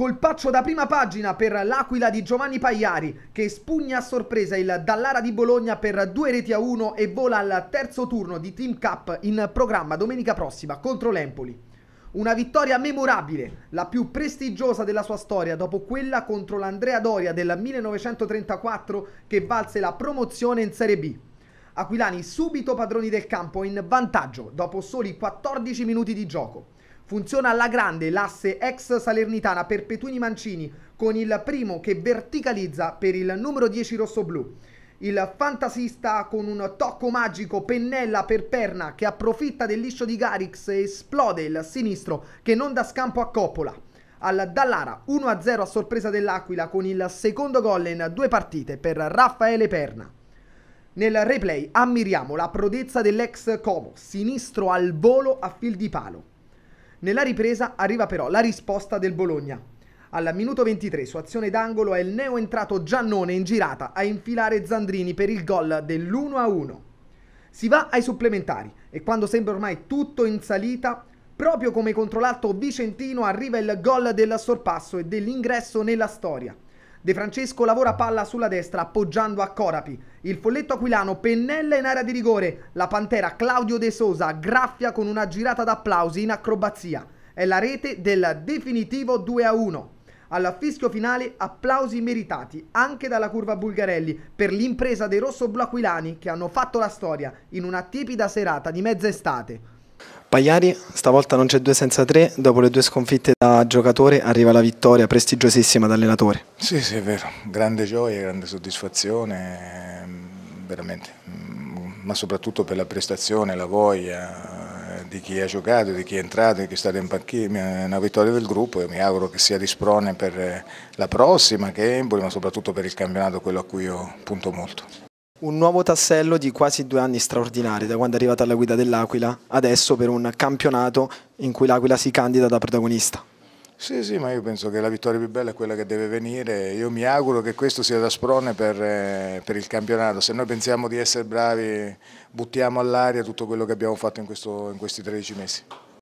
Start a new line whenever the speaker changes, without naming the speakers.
Colpaccio da prima pagina per l'Aquila di Giovanni Pagliari che spugna a sorpresa il Dallara di Bologna per due reti a uno e vola al terzo turno di Team Cup in programma domenica prossima contro l'Empoli. Una vittoria memorabile, la più prestigiosa della sua storia dopo quella contro l'Andrea Doria del 1934 che valse la promozione in Serie B. Aquilani subito padroni del campo in vantaggio dopo soli 14 minuti di gioco. Funziona alla grande l'asse ex Salernitana per Petuni Mancini con il primo che verticalizza per il numero 10 rossoblù. Il fantasista con un tocco magico pennella per perna che approfitta del liscio di Garix e esplode il sinistro che non dà scampo a Coppola. Al Dallara 1-0 a sorpresa dell'Aquila con il secondo gol in due partite per Raffaele Perna. Nel replay ammiriamo la prodezza dell'ex Como, sinistro al volo a fil di palo. Nella ripresa arriva però la risposta del Bologna. Al minuto 23 su azione d'angolo è il neo entrato Giannone in girata a infilare Zandrini per il gol dell'1-1. Si va ai supplementari e quando sembra ormai tutto in salita, proprio come controllato Vicentino arriva il gol del sorpasso e dell'ingresso nella storia. De Francesco lavora palla sulla destra appoggiando a Corapi. Il folletto aquilano pennella in area di rigore. La pantera Claudio De Sosa graffia con una girata d'applausi in acrobazia. È la rete del definitivo 2 1. Al fischio finale applausi meritati anche dalla curva Bulgarelli per l'impresa dei rossoblu aquilani che hanno fatto la storia in una tiepida serata di mezz'estate.
Pagliari stavolta non c'è due senza tre, dopo le due sconfitte da giocatore arriva la vittoria prestigiosissima da allenatore.
Sì, sì, è vero, grande gioia, grande soddisfazione, ehm, veramente, mm, ma soprattutto per la prestazione, la voglia eh, di chi ha giocato, di chi è entrato, di chi è stato in panchina, è una vittoria del gruppo e mi auguro che sia di sprone per eh, la prossima che è Empoli, ma soprattutto per il campionato, quello a cui io punto molto.
Un nuovo tassello di quasi due anni straordinari da quando è arrivata alla guida dell'Aquila, adesso per un campionato in cui l'Aquila si candida da protagonista.
Sì, sì, ma io penso che la vittoria più bella è quella che deve venire. Io mi auguro che questo sia da sprone per, eh, per il campionato. Se noi pensiamo di essere bravi, buttiamo all'aria tutto quello che abbiamo fatto in, questo, in questi 13 mesi.